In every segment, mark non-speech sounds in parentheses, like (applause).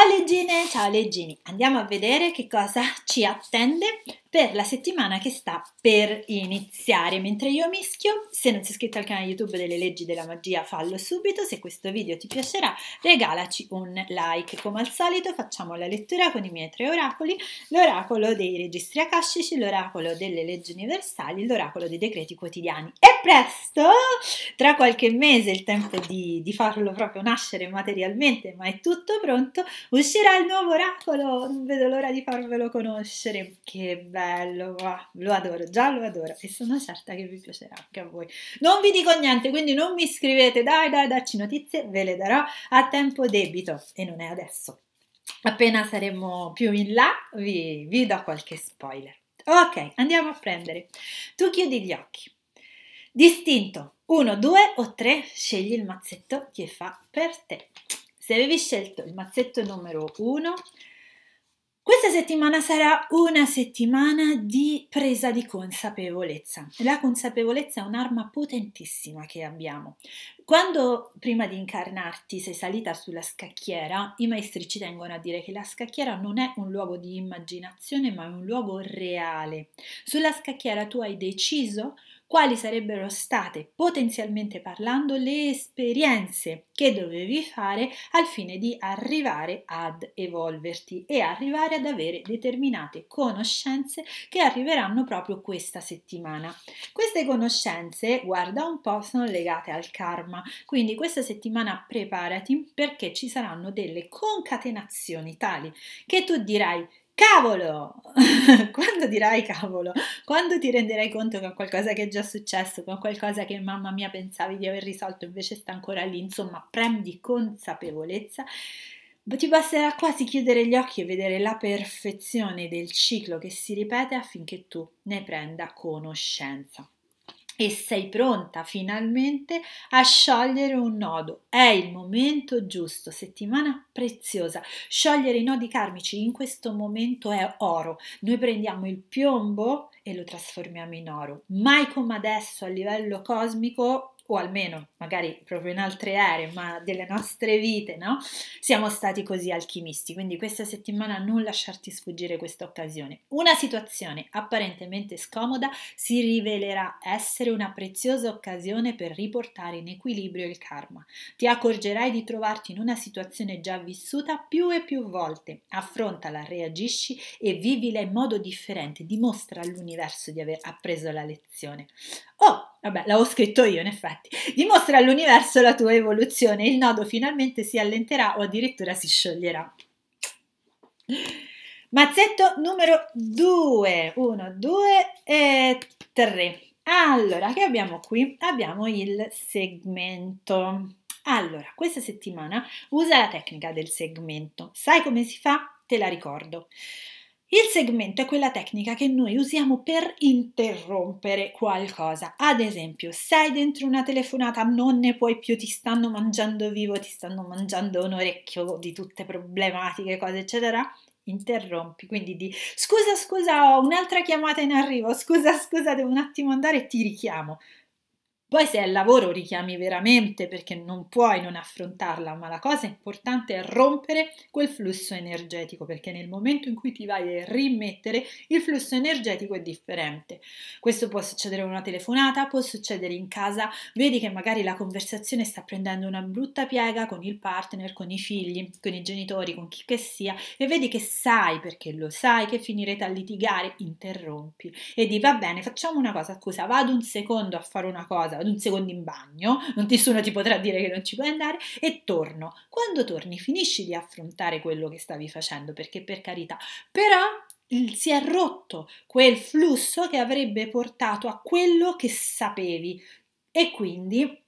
Ciao leggine, ciao leggini, andiamo a vedere che cosa ci attende per la settimana che sta per iniziare. Mentre io mischio, se non sei iscritto al canale YouTube delle leggi della magia fallo subito, se questo video ti piacerà regalaci un like. Come al solito facciamo la lettura con i miei tre oracoli, l'oracolo dei registri akashici, l'oracolo delle leggi universali, l'oracolo dei decreti quotidiani e presto, tra qualche mese, il tempo di, di farlo proprio nascere materialmente, ma è tutto pronto, uscirà il nuovo oracolo, non vedo l'ora di farvelo conoscere, che bello, lo adoro, già lo adoro e sono certa che vi piacerà anche a voi. Non vi dico niente, quindi non mi scrivete, dai dai dacci notizie, ve le darò a tempo debito e non è adesso. Appena saremo più in là vi, vi do qualche spoiler. Ok, andiamo a prendere. Tu chiudi gli occhi. Distinto 1, 2 o 3, scegli il mazzetto che fa per te. Se avevi scelto il mazzetto numero 1, questa settimana sarà una settimana di presa di consapevolezza. La consapevolezza è un'arma potentissima che abbiamo. Quando prima di incarnarti sei salita sulla scacchiera, i maestri ci tengono a dire che la scacchiera non è un luogo di immaginazione, ma è un luogo reale. Sulla scacchiera tu hai deciso quali sarebbero state, potenzialmente parlando, le esperienze che dovevi fare al fine di arrivare ad evolverti e arrivare ad avere determinate conoscenze che arriveranno proprio questa settimana. Queste conoscenze, guarda un po', sono legate al karma programma. Quindi questa settimana preparati perché ci saranno delle concatenazioni tali che tu dirai cavolo! (laughs) Quando dirai cavolo? Quando ti renderai conto che qualcosa che è già successo, con qualcosa che mamma mia pensavi di aver risolto invece sta ancora lì, insomma, prendi consapevolezza. Ti basterà quasi chiudere gli occhi e vedere la perfezione del ciclo che si ripete affinché tu ne prenda conoscenza e sei pronta finalmente a sciogliere un nodo. È il momento giusto, settimana preziosa. Sciogliere i nodi karmici in questo momento è oro. Noi prendiamo il piombo e lo trasformiamo in oro. Mai come adesso a livello cosmico o almeno magari proprio in altre aree, ma delle nostre vite, no? Siamo stati così alchimisti, quindi questa settimana non lasciarti sfuggire questa occasione. Una situazione apparentemente scomoda si rivelerà essere una preziosa occasione per riportare in equilibrio il karma. Ti accorgerai di trovarti in una situazione già vissuta più e più volte. Affrontala, reagisci e vivila in modo differente, dimostra all'universo di aver appreso la lezione. Oh, vabbè, l'avevo scritto io in effetti effetti. Dimostra all'universo la tua evoluzione il nodo finalmente si allenterà o addirittura si scioglierà. Mazzetto numero 2, 1, 2 e 3. Allora, che abbiamo qui? Abbiamo il segmento. Allora, questa settimana usa la tecnica del segmento. Sai come si fa? Te la ricordo. Il segmento è quella tecnica che noi usiamo per interrompere qualcosa. Ad esempio, sei dentro una telefonata, non ne puoi più, ti stanno mangiando vivo, ti stanno mangiando un orecchio di tutte problematiche, cose eccetera. Interrompi, quindi di scusa, scusa, ho un'altra chiamata in arrivo, scusa, scusa, devo un attimo andare e ti richiamo. Poi se è lavoro richiami veramente perché non puoi non affrontarla, ma la cosa importante è rompere quel flusso energetico perché nel momento in cui ti vai a rimettere il flusso energetico è differente. Questo può succedere in una telefonata, può succedere in casa, vedi che magari la conversazione sta prendendo una brutta piega con il partner, con i figli, con i genitori, con chi che sia e vedi che sai perché lo sai che finirete a litigare, interrompi e di va bene, facciamo una cosa, scusa, vado un secondo a fare una cosa ad un secondo in bagno, non nessuno ti potrà dire che non ci puoi andare e torno. Quando torni finisci di affrontare quello che stavi facendo perché per carità, però si è rotto quel flusso che avrebbe portato a quello che sapevi e quindi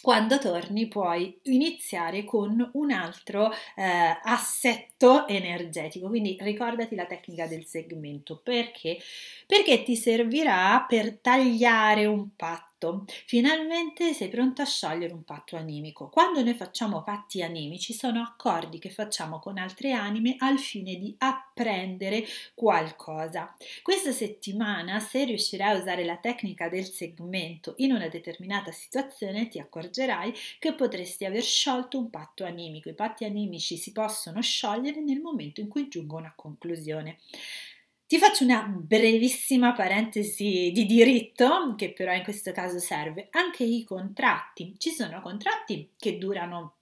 quando torni puoi iniziare con un altro eh, assetto energetico. Quindi ricordati la tecnica del segmento perché? Perché ti servirà per tagliare un patto patto. Finalmente sei pronto a sciogliere un patto animico. Quando noi facciamo patti animici sono accordi che facciamo con altre anime al fine di apprendere qualcosa. Questa settimana se riuscirai a usare la tecnica del segmento in una determinata situazione ti accorgerai che potresti aver sciolto un patto animico. I patti animici si possono sciogliere nel momento in cui giungono a conclusione. Ti faccio una brevissima parentesi di diritto, che però in questo caso serve, anche i contratti. Ci sono contratti che durano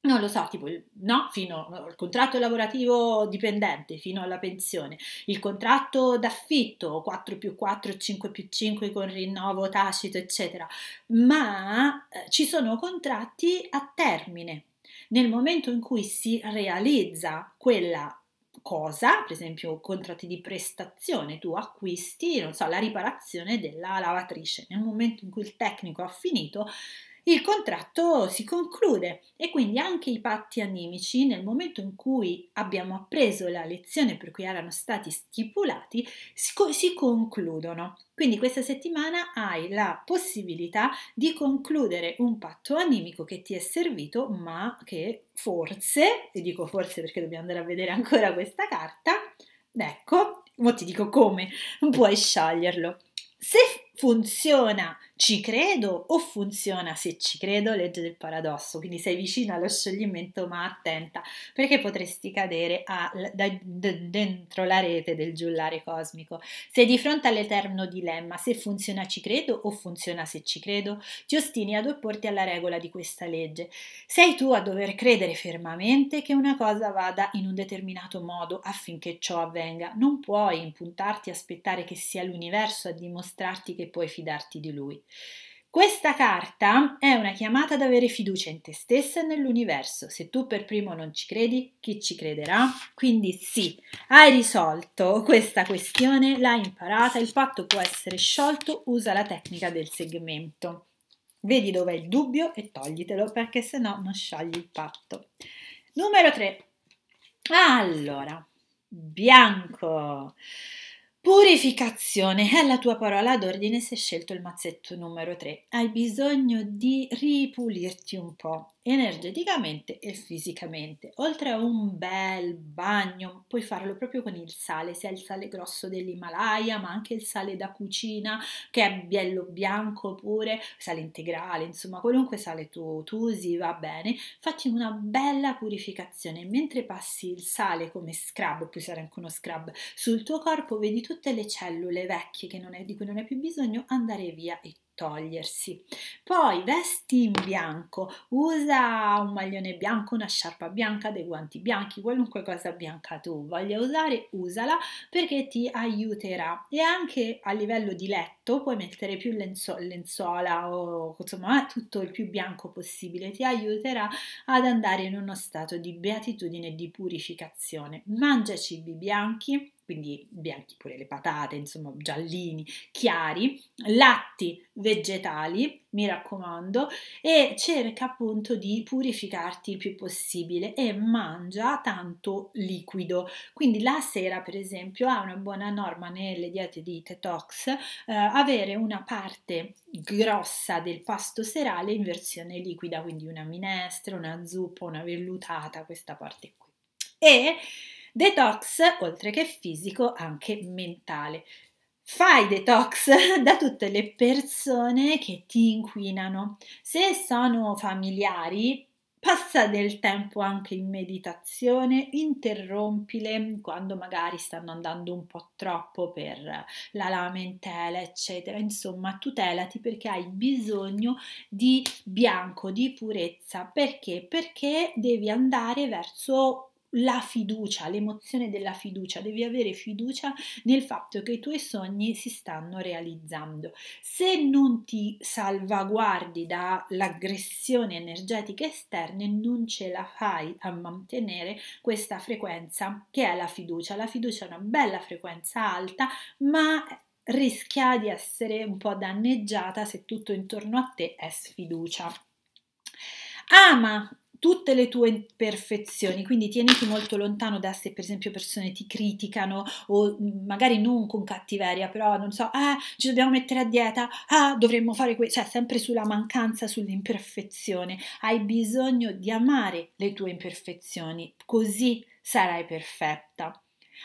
non lo so, tipo no, fino al contratto lavorativo dipendente, fino alla pensione, il contratto d'affitto 4 più 4, 5 più 5 con rinnovo tacito, eccetera, ma eh, ci sono contratti a termine. Nel momento in cui si realizza quella cosa, per esempio contratti di prestazione, tu acquisti, non so, la riparazione della lavatrice. Nel momento in cui il tecnico ha finito, il contratto si conclude e quindi anche i patti animici nel momento in cui abbiamo appreso la lezione per cui erano stati stipulati si, concludono. Quindi questa settimana hai la possibilità di concludere un patto animico che ti è servito ma che forse, e dico forse perché dobbiamo andare a vedere ancora questa carta, ecco, ora ti dico come puoi scioglierlo. Se funziona ci credo o funziona se ci credo, legge del paradosso, quindi sei vicino allo scioglimento ma attenta perché potresti cadere a, da, da, dentro la rete del giullare cosmico. Sei di fronte all'eterno dilemma se funziona ci credo o funziona se ci credo, ti ostini ad opporti alla regola di questa legge. Sei tu a dover credere fermamente che una cosa vada in un determinato modo affinché ciò avvenga, non puoi impuntarti e aspettare che sia l'universo a dimostrarti che che puoi fidarti di lui. Questa carta è una chiamata ad avere fiducia in te stessa e nell'universo. Se tu per primo non ci credi, chi ci crederà? Quindi sì, hai risolto questa questione, l'hai imparata, il patto può essere sciolto, usa la tecnica del segmento. Vedi dov'è il dubbio e toglitelo perché se no non sciogli il patto. Numero 3. Allora, bianco. Purificazione è la tua parola d'ordine se hai scelto il mazzetto numero 3. Hai bisogno di ripulirti un po' energeticamente e fisicamente. Oltre a un bel bagno, puoi farlo proprio con il sale, sia il sale grosso dell'Himalaya, ma anche il sale da cucina che è bello bianco oppure sale integrale, insomma, qualunque sale tu, tu usi va bene. Fatti una bella purificazione mentre passi il sale come scrub, puoi usare anche uno scrub sul tuo corpo, vedi tutte le cellule vecchie non è, di cui non hai più bisogno andare via e togliersi. Poi vesti in bianco, usa un maglione bianco, una sciarpa bianca, dei guanti bianchi, qualunque cosa bianca tu voglia usare, usala perché ti aiuterà e anche a livello di letto letto, puoi mettere più lenzo- lenzuola o insomma tutto il più bianco possibile, ti aiuterà ad andare in uno stato di beatitudine e di purificazione. Mangia cibi bianchi, quindi bianchi pure le patate, insomma giallini, chiari, latti vegetali, mi raccomando, e cerca appunto di purificarti il più possibile e mangia tanto liquido. Quindi la sera, per esempio, ha una buona norma nelle diete di detox eh, avere una parte grossa del pasto serale in versione liquida, quindi una minestra, una zuppa, una vellutata, questa parte qui. E detox, oltre che fisico, anche mentale. Fai detox (laughs) da tutte le persone che ti inquinano. Se sono familiari, Passa del tempo anche in meditazione, interrompile quando magari stanno andando un po' troppo per la lamentela, eccetera. Insomma, tutelati perché hai bisogno di bianco, di purezza. Perché? Perché devi andare verso la fiducia, l'emozione della fiducia, devi avere fiducia nel fatto che i tuoi sogni si stanno realizzando. Se non ti salvaguardi dall'aggressione energetica esterna, non ce la fai a mantenere questa frequenza che è la fiducia. La fiducia è una bella frequenza alta, ma rischia di essere un po' danneggiata se tutto intorno a te è sfiducia. Ama tutte le tue imperfezioni, quindi tieniti molto lontano da se per esempio persone ti criticano o mhmm, magari non con cattiveria, però non so, ah, ci dobbiamo mettere a dieta, ah, dovremmo fare questo, cioè sempre sulla mancanza, sull'imperfezione. Hai bisogno di amare le tue imperfezioni, così sarai perfetta.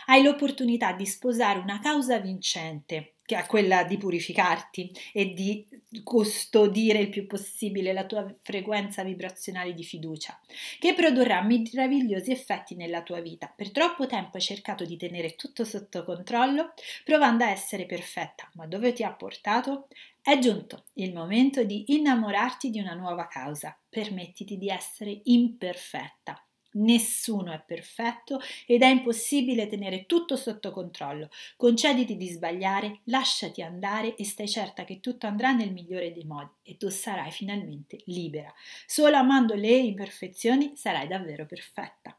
Hai l'opportunità di sposare una causa vincente che è quella di purificarti e di custodire il più possibile la tua frequenza vibrazionale di fiducia, che produrrà meravigliosi effetti nella tua vita. Per troppo tempo hai cercato di tenere tutto sotto controllo, provando a essere perfetta, ma dove ti ha portato? È giunto il momento di innamorarti di una nuova causa. Permettiti di essere imperfetta. Nessuno è perfetto ed è impossibile tenere tutto sotto controllo. Concediti di sbagliare, lasciati andare e stai certa che tutto andrà nel migliore dei modi e tu sarai finalmente libera. Solo amando le imperfezioni sarai davvero perfetta.